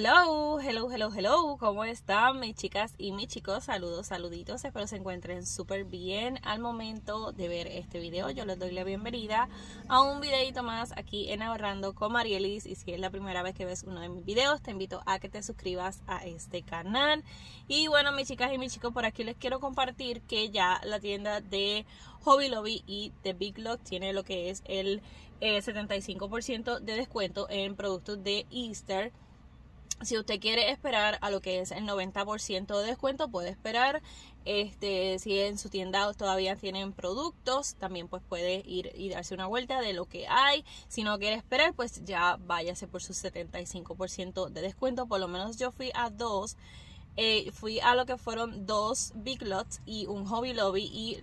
Hello, hello, hello, hello. ¿Cómo están mis chicas y mis chicos? Saludos, saluditos. Espero se encuentren súper bien al momento de ver este video. Yo les doy la bienvenida a un videito más aquí en Ahorrando con Marielis. Y si es la primera vez que ves uno de mis videos, te invito a que te suscribas a este canal. Y bueno, mis chicas y mis chicos, por aquí les quiero compartir que ya la tienda de Hobby Lobby y de Big Lock tiene lo que es el 75% eh, de descuento en productos de Easter. Si usted quiere esperar a lo que es el 90% de descuento, puede esperar. Este, si en su tienda todavía tienen productos, también pues puede ir y darse una vuelta de lo que hay. Si no quiere esperar, pues ya váyase por su 75% de descuento. Por lo menos yo fui a dos eh, fui a lo que fueron dos Big Lots y un Hobby Lobby y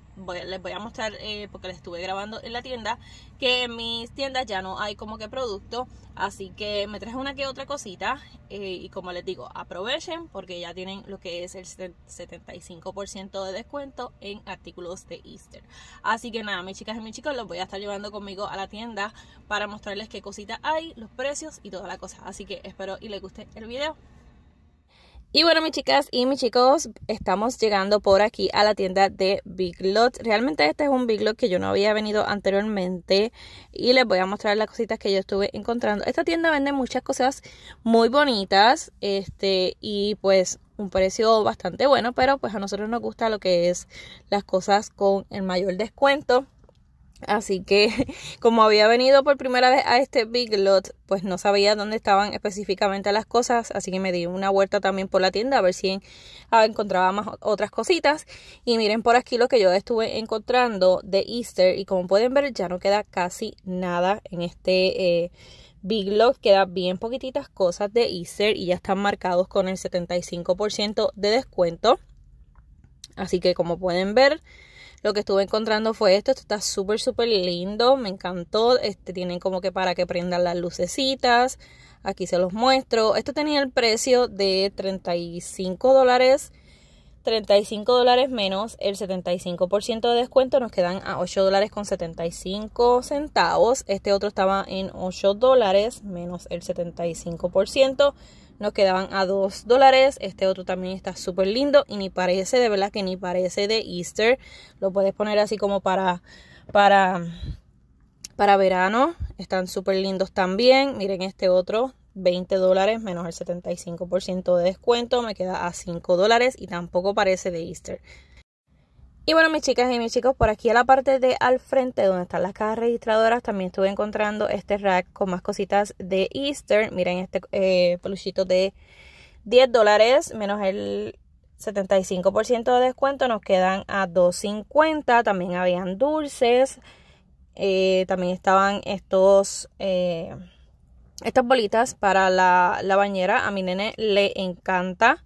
les voy a mostrar eh, porque les estuve grabando en la tienda que en mis tiendas ya no hay como que producto así que me traje una que otra cosita eh, y como les digo aprovechen porque ya tienen lo que es el 75% de descuento en artículos de Easter así que nada mis chicas y mis chicos los voy a estar llevando conmigo a la tienda para mostrarles qué cositas hay los precios y toda la cosa así que espero y les guste el video y bueno, mis chicas y mis chicos, estamos llegando por aquí a la tienda de Big Lot. Realmente este es un Big Lot que yo no había venido anteriormente y les voy a mostrar las cositas que yo estuve encontrando. Esta tienda vende muchas cosas muy bonitas este y pues un precio bastante bueno, pero pues a nosotros nos gusta lo que es las cosas con el mayor descuento. Así que como había venido por primera vez a este Big Lot, pues no sabía dónde estaban específicamente las cosas, así que me di una vuelta también por la tienda a ver si ah, encontraba más otras cositas. Y miren por aquí lo que yo estuve encontrando de Easter y como pueden ver ya no queda casi nada en este... Eh, Big Lot queda bien poquititas cosas de Easter y ya están marcados con el 75% de descuento. Así que como pueden ver, lo que estuve encontrando fue esto. Esto está súper, súper lindo. Me encantó. Este tienen como que para que prendan las lucecitas. Aquí se los muestro. Esto tenía el precio de 35 dólares. 35 dólares menos el 75% de descuento nos quedan a 8 dólares con 75 centavos. Este otro estaba en 8 dólares menos el 75% nos quedaban a 2 dólares. Este otro también está súper lindo y ni parece, de verdad que ni parece de Easter. Lo puedes poner así como para, para, para verano. Están súper lindos también. Miren este otro 20 dólares menos el 75% de descuento, me queda a 5 dólares y tampoco parece de Easter. Y bueno, mis chicas y mis chicos, por aquí a la parte de al frente donde están las cajas registradoras, también estuve encontrando este rack con más cositas de Easter. Miren este eh, peluchito de 10 dólares menos el 75% de descuento, nos quedan a 2.50. También habían dulces, eh, también estaban estos... Eh, estas bolitas para la, la bañera a mi nene le encanta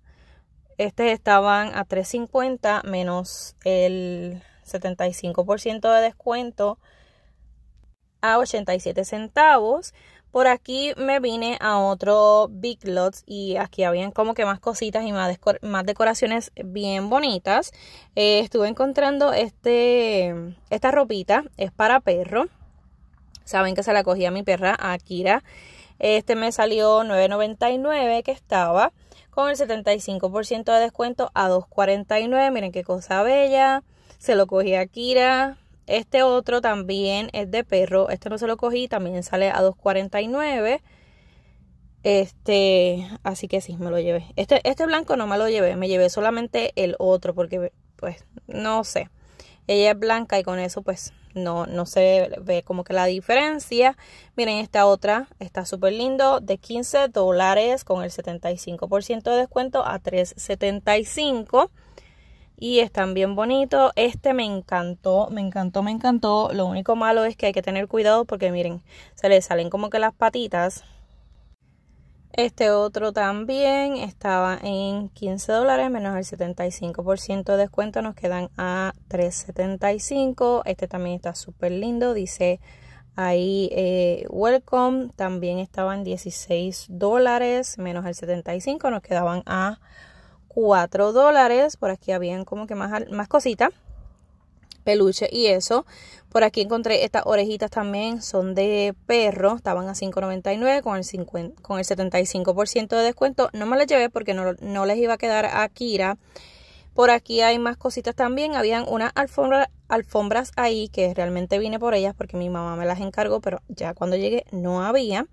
estos estaban a 3.50 menos el 75% de descuento a 87 centavos. Por aquí me vine a otro Big Lots y aquí habían como que más cositas y más, decoraciones bien bonitas. Eh, estuve encontrando este, esta ropita, es para perro. Saben que se la cogía a mi perra Akira. Este me salió 9.99 que estaba con el 75% de descuento a 2.49. Miren qué cosa bella. Se lo cogí a Kira. Este otro también es de perro. Este no se lo cogí, también sale a 2.49. Este, así que sí, me lo llevé. Este, este blanco no me lo llevé, me llevé solamente el otro porque, pues, no sé. Ella es blanca y con eso pues no, no se ve como que la diferencia. Miren esta otra, está súper lindo, de 15 dólares con el 75% de descuento a 3.75. Y están bien bonitos. Este me encantó, me encantó, me encantó. Lo único malo es que hay que tener cuidado porque miren, se le salen como que las patitas. Este otro también estaba en 15 dólares menos el 75% de descuento, nos quedan a 3.75. Este también está súper lindo, dice ahí eh, Welcome, también estaba en 16 dólares menos el 75, nos quedaban a 4 dólares. Por aquí habían como que más, más cositas peluche y eso. Por aquí encontré estas orejitas también, son de perro, estaban a $5.99 con el, con el 75% de descuento. No me las llevé porque no, les iba a quedar a Kira. Por aquí hay más cositas también. Habían unas alfombra, alfombras ahí que realmente vine por ellas porque mi mamá me las encargó, pero ya cuando llegué no había.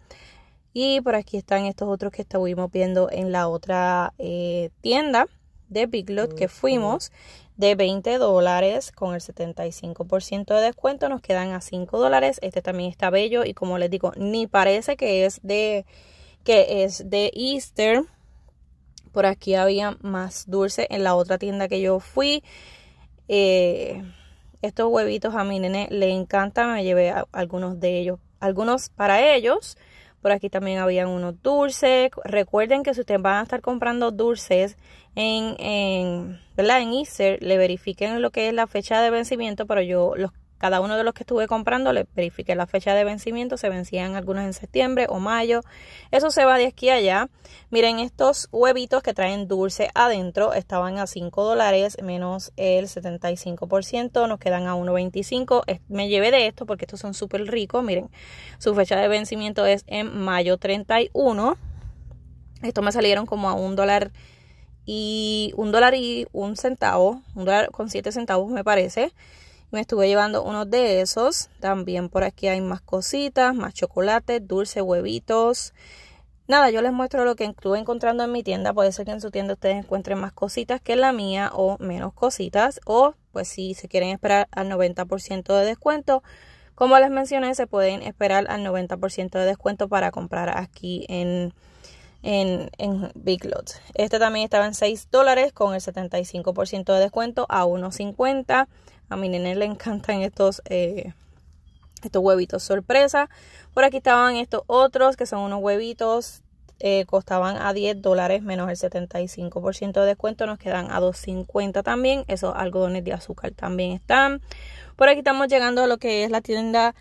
Y por aquí están estos otros que estuvimos viendo en la otra eh, tienda de Big Lot que fuimos de 20 dólares con el 75% de descuento nos quedan a 5 dólares este también está bello y como les digo ni parece que es de que es de Easter por aquí había más dulce en la otra tienda que yo fui eh, estos huevitos a mi nene le encanta me llevé algunos de ellos algunos para ellos por aquí también habían unos dulces. Recuerden que si ustedes van a estar comprando dulces en, en, ¿verdad? en Easter, le verifiquen lo que es la fecha de vencimiento, pero yo los cada uno de los que estuve comprando le verifiqué la fecha de vencimiento, se vencían algunos en septiembre o mayo. Eso se va de aquí a allá. Miren estos huevitos que traen dulce adentro, estaban a 5 dólares menos el 75%, nos quedan a 1.25. Me llevé de esto porque estos son súper ricos, miren, su fecha de vencimiento es en mayo 31. Estos me salieron como a un dólar y un dólar y un centavo, un dólar con siete centavos me parece. Me estuve llevando unos de esos. También por aquí hay más cositas, más chocolate, dulce, huevitos. Nada, yo les muestro lo que estuve encontrando en mi tienda. Puede ser que en su tienda ustedes encuentren más cositas que en la mía o menos cositas. O pues si se quieren esperar al 90% de descuento. Como les mencioné, se pueden esperar al 90% de descuento para comprar aquí en en, Big Lots. Este también estaba en 6 dólares con el 75% de descuento a 1.50. A mi nene le encantan estos, eh, estos huevitos sorpresa. Por aquí estaban estos otros que son unos huevitos. Eh, costaban a 10 dólares menos el 75% de descuento nos quedan a 2.50 también esos algodones de azúcar también están por aquí estamos llegando a lo que es la tienda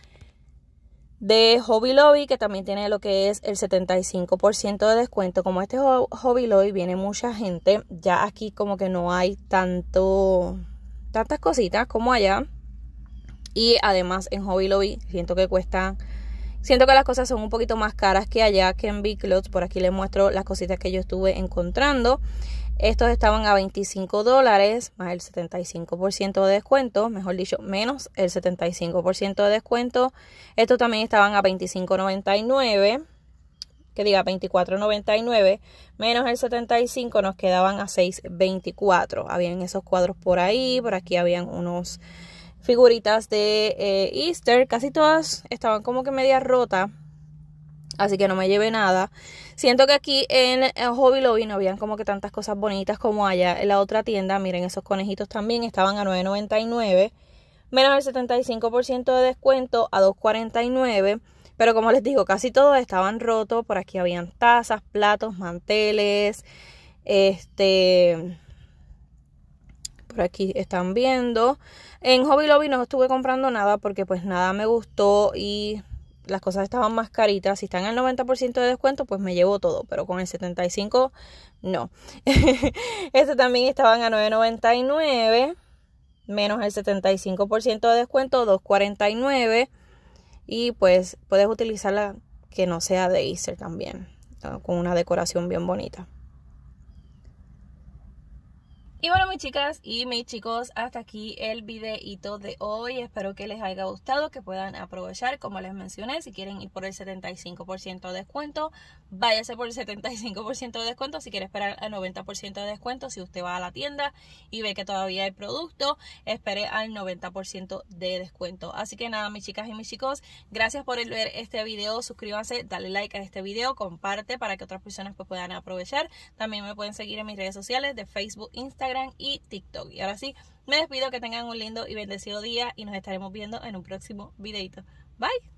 de Hobby Lobby que también tiene lo que es el 75% de descuento como este Hobby Lobby viene mucha gente ya aquí como que no hay tanto tantas cositas como allá y además en Hobby Lobby siento que cuestan siento que las cosas son un poquito más caras que allá que en Big Lots por aquí les muestro las cositas que yo estuve encontrando estos estaban a 25 dólares más el 75% de descuento, mejor dicho, menos el 75% de descuento. Estos también estaban a 25.99, que diga 24.99, menos el 75 nos quedaban a 6.24. Habían esos cuadros por ahí, por aquí habían unos figuritas de eh, Easter, casi todas estaban como que media rota Así que no me llevé nada. Siento que aquí en Hobby Lobby no habían como que tantas cosas bonitas como allá en la otra tienda. Miren, esos conejitos también estaban a $9.99. Menos el 75% de descuento a $2.49. Pero como les digo, casi todos estaban rotos. Por aquí habían tazas, platos, manteles. Este por aquí están viendo. En Hobby Lobby no estuve comprando nada porque pues nada me gustó y las cosas estaban más caritas. Si están al 90% de descuento, pues me llevo todo, pero con el 75% no. este también estaban a 9.99 menos el 75% de descuento, 2.49 y pues puedes utilizarla que no sea de Easter también, ah, con una decoración bien bonita. Y bueno, mis chicas y mis chicos, hasta aquí el videito de hoy. Espero que les haya gustado, que puedan aprovechar. Como les mencioné, si quieren ir por el 75% de descuento, váyase por el 75% de descuento. Si quiere esperar al 90% de descuento, si usted va a la tienda y ve que todavía hay producto, espere al 90% de descuento. Así que nada, mis chicas y mis chicos, gracias por ver este video. Suscríbanse, dale like a este video, comparte para que otras personas pues, puedan aprovechar. También me pueden seguir en mis redes sociales de Facebook, Instagram y TikTok. Y ahora sí, me despido, que tengan un lindo y bendecido día y nos estaremos viendo en un próximo videito. Bye.